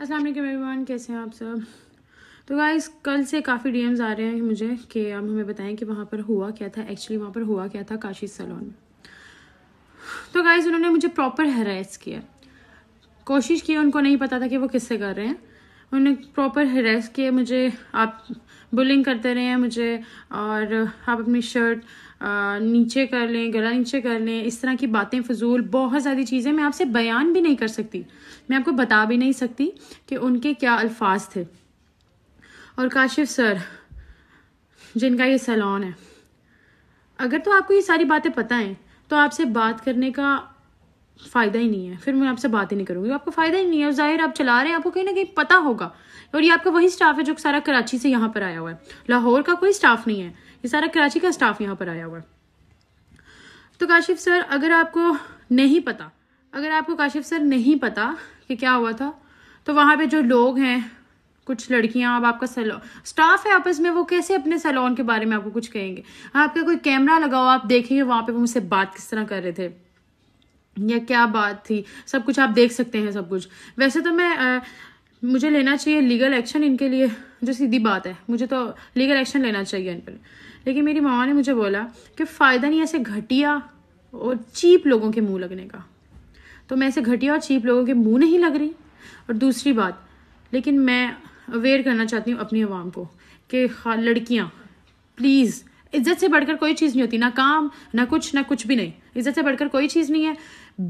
अस्सलाम वालेकुम एवरीवन कैसे हैं आप सब तो गाइस कल से काफ़ी डीएम्स आ रहे हैं मुझे कि आप हमें बताएं कि वहाँ पर हुआ क्या था एक्चुअली वहाँ पर हुआ क्या था काशी सलोन में तो गाइस उन्होंने मुझे प्रॉपर हरास किया कोशिश की उनको नहीं पता था कि वो किससे कर रहे हैं उन्होंने प्रॉपर हेरेस किया मुझे आप बुलिंग करते रहे हैं मुझे और आप अपनी शर्ट नीचे कर लें गला नीचे कर लें इस तरह की बातें फजूल बहुत सारी चीज़ें मैं आपसे बयान भी नहीं कर सकती मैं आपको बता भी नहीं सकती कि उनके क्या अल्फाज थे और काशिफ सर जिनका ये सैलॉन है अगर तो आपको ये सारी बातें पता हैं तो आपसे बात करने का फ़ायदा ही नहीं है फिर मैं आपसे बात ही नहीं करूँगी आपको फ़ायदा ही नहीं है और जाहिर आप चला रहे हैं आपको कहीं ना कहीं पता होगा और ये आपका वही स्टाफ है जो सारा कराची से यहाँ पर आया हुआ है लाहौर का कोई स्टाफ नहीं है ये सारा कराची का स्टाफ यहाँ पर आया हुआ है तो काशिफ सर अगर आपको नहीं पता अगर आपको काशिफ सर नहीं पता कि क्या हुआ था तो वहाँ पे जो लोग हैं कुछ लड़कियाँ अब आपका सैलॉन स्टाफ है आपस में वो कैसे अपने सैलॉन के बारे में आपको कुछ कहेंगे आपका कोई कैमरा लगाओ आप देखेंगे वहाँ पे वो मुझसे बात किस तरह कर रहे थे या क्या बात थी सब कुछ आप देख सकते हैं सब कुछ वैसे तो मैं आ, मुझे लेना चाहिए लीगल एक्शन इनके लिए जो सीधी बात है मुझे तो लीगल एक्शन लेना चाहिए इन पर लेकिन मेरी मामा ने मुझे बोला कि फ़ायदा नहीं ऐसे घटिया और चीप लोगों के मुंह लगने का तो मैं ऐसे घटिया और चीप लोगों के मुंह नहीं लग रही और दूसरी बात लेकिन मैं अवेयर करना चाहती हूँ अपनी आवाम को कि हाँ, लड़कियाँ प्लीज़ इज्जत से बढ़कर कोई चीज़ नहीं होती ना काम ना कुछ ना कुछ भी नहीं इज्जत से बढ़कर कोई चीज़ नहीं है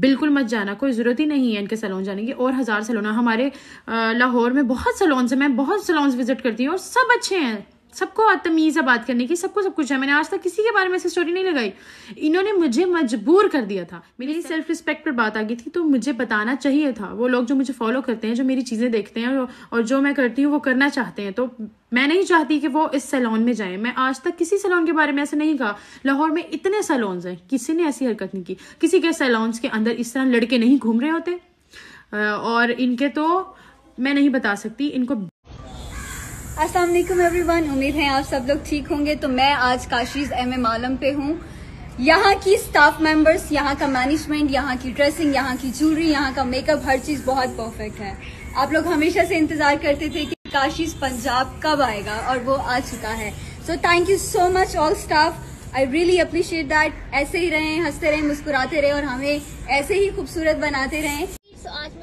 बिल्कुल मत जाना कोई ज़रूरत ही नहीं है इनके सैलून जाने की और हज़ार सैलून हमारे लाहौर में बहुत सैलून हैं मैं बहुत सलोन्स विजिट करती हूँ और सब अच्छे हैं सबको तमीज़ है बात करने की सबको सब कुछ है मैंने आज तक किसी के बारे में ऐसी स्टोरी नहीं लगाई इन्होंने मुझे मजबूर कर दिया था मेरी सेल्फ रिस्पेक्ट पर बात आ गई थी तो मुझे बताना चाहिए था वो लोग जो मुझे फॉलो करते हैं जो मेरी चीज़ें देखते हैं और जो मैं करती हूँ वो करना चाहते हैं तो मैं नहीं चाहती कि वो इस सैलॉन में जाए मैं आज तक किसी सैलॉन के बारे में ऐसा नहीं कहा लाहौर में इतने सैलॉन्स हैं किसी ने ऐसी हरकत नहीं की किसी के सैलॉन्स के अंदर इस तरह लड़के नहीं घूम रहे होते और इनके तो मैं नहीं बता सकती इनको अस्सलाम वालेकुम एवरीवन उम्मीद है आप सब लोग ठीक होंगे तो मैं आज काशीज एम एम आलम पे हूँ यहाँ की स्टाफ मेंबर्स यहाँ का मैनेजमेंट यहाँ की ड्रेसिंग यहाँ की ज्वेलरी यहाँ का मेकअप हर चीज़ बहुत परफेक्ट है आप लोग हमेशा से इंतज़ार करते थे कि काशीज पंजाब कब आएगा और वो आ चुका है so thank you so much all staff I really appreciate that ऐसे ही रहें हंसते रहें मुस्कुराते रहें और हमें ऐसे ही खूबसूरत बनाते रहें so, आज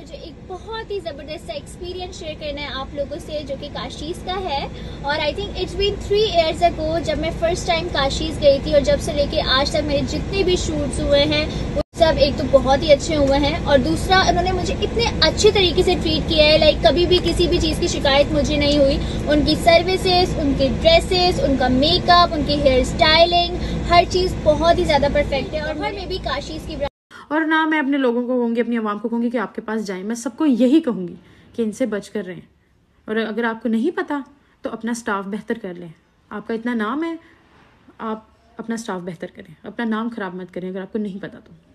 बहुत ही ज़बरदस्त सा एक्सपीरियंस शेयर करना है आप लोगों से जो कि काशीज़ का है और I think it's been three years ago जब मैं फर्स्ट टाइम काशीज़ गई थी और जब से लेके आज तक मेरे जितने भी शूट्स हुए हैं वो सब एक तो बहुत ही अच्छे हुए हैं और दूसरा उन्होंने मुझे इतने अच्छे तरीके से ट्रीट किया है लाइक कभी भी किसी भी चीज़ की शिकायत मुझे नहीं हुई उनकी सर्विसेज उनके ड्रेसेस उनका मेकअप उनकी हेयर स्टाइलिंग हर चीज़ बहुत ही ज़्यादा परफेक्ट है और हर मे भी काशीज़ की और ना मैं अपने लोगों को कहूँगी अपनी आवाम को कहूँगी कि आपके पास जाएं मैं सबको यही कहूँगी कि इनसे बच कर रहें और अगर आपको नहीं पता तो अपना स्टाफ बेहतर कर लें आपका इतना नाम है आप अपना स्टाफ बेहतर करें अपना नाम ख़राब मत करें अगर आपको नहीं पता तो